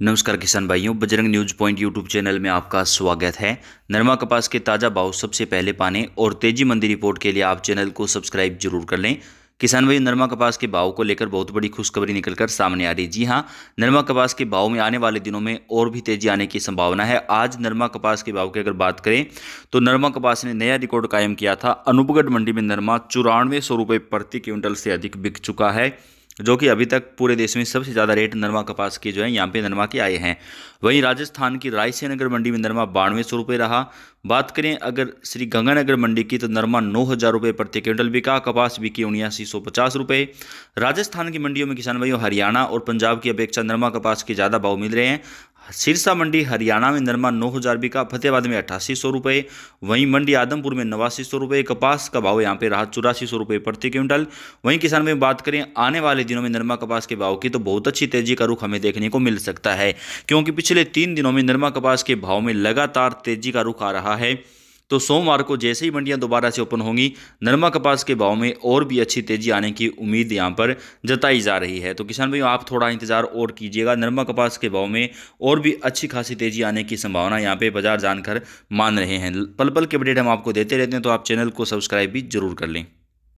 नमस्कार किसान भाइयों Bajrang news point YouTube channel में आपका स्वागत है नरमा कपास के ताज़ा भाव सबसे पहले पाने और तेजी मंदी रिपोर्ट के लिए आप चैनल को सब्सक्राइब जरूर कर लें किसान भाई नरमा कपास के भाव को लेकर बहुत बड़ी खुशखबरी निकलकर सामने आ रही जी हाँ नरमा कपास के भाव में आने वाले दिनों में और भी तेजी आने की संभावना है आज नरमा कपास के भाव की अगर बात करें तो नरमा कपास ने नया रिकॉर्ड कायम किया था अनूपगढ़ मंडी में नरमा चौरानवे सौ रुपये प्रति क्विंटल से अधिक बिक चुका है जो कि अभी तक पूरे देश में सबसे ज़्यादा रेट नरमा कपास के जो है यहाँ पे नरमा के आए हैं वहीं राजस्थान की रायसेनगर मंडी में नरमा बानवे सौ रुपये रहा बात करें अगर श्री गंगानगर मंडी की तो नरमा नौ हज़ार रुपये प्रति क्विंटल बिका कपास बिकी उन्यासी सौ पचास रुपये राजस्थान की मंडियों में किसान भाइयों हरियाणा और पंजाब की अपेक्षा नरमा कपास के ज़्यादा भाव मिल रहे हैं सिरसा मंडी हरियाणा में नरमा नौ हज़ार बीका फतेहाबाद में अट्ठासी सौ रुपये वहीं मंडी आदमपुर में नवासी सौ रुपये कपास का भाव यहाँ पे रहा चौरासी सौ रुपये प्रति क्विंटल वहीं किसान में बात करें आने वाले दिनों में नरमा कपास के भाव की तो बहुत अच्छी तेजी का रुख हमें देखने को मिल सकता है क्योंकि पिछले तीन दिनों में नरमा कपास के भाव में लगातार तेजी का रुख आ रहा है तो सोमवार को जैसे ही मंडियां दोबारा से ओपन होंगी नरमा कपास के भाव में और भी अच्छी तेजी आने की उम्मीद यहाँ पर जताई जा रही है तो किसान भाई आप थोड़ा इंतजार और कीजिएगा नरमा कपास के भाव में और भी अच्छी खासी तेजी आने की संभावना यहाँ पे बाजार जानकर मान रहे हैं पल पल के अपडेट हम आपको देते रहते हैं तो आप चैनल को सब्सक्राइब भी जरूर कर लें